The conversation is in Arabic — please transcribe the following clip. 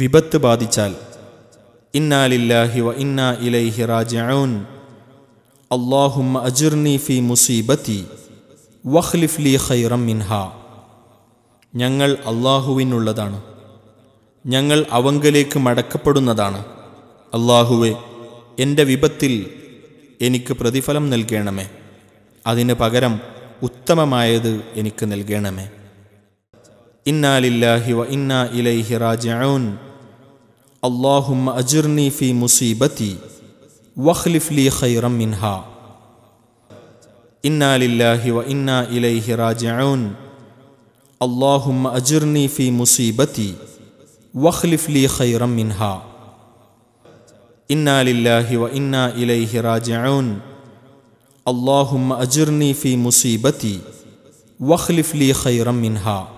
വിപത്ത് ബാധിച്ചാൽ ഇന്നാലില്ലാഹി വ ഇന്നാ ഇലൈഹി റാജിഊൻ അല്ലാഹുമ്മ അജിർനി ഫി മുസീബത്തി വഖ്ലിഫ് ലി ഖൈറം മിൻഹ ഞങ്ങൾ അള്ളാഹുവിനുള്ളതാണ് ഞങ്ങൾ അവങ്കലേക്ക് മടക്കപ്പെടുന്നതാണ് അള്ളാഹുവെ എൻ്റെ വിപത്തിൽ എനിക്ക് പ്രതിഫലം നൽകണമേ അതിന് പകരം ഉത്തമമായത് എനിക്ക് നൽകണമേ انا لله وانا اليه راجعون اللهم اجرني في مصيبتي واخلف لي خيرا منها انا لله وانا اليه راجعون اللهم اجرني في مصيبتي واخلف لي خيرا منها انا لله وانا اليه راجعون اللهم اجرني في مصيبتي واخلف لي خيرا منها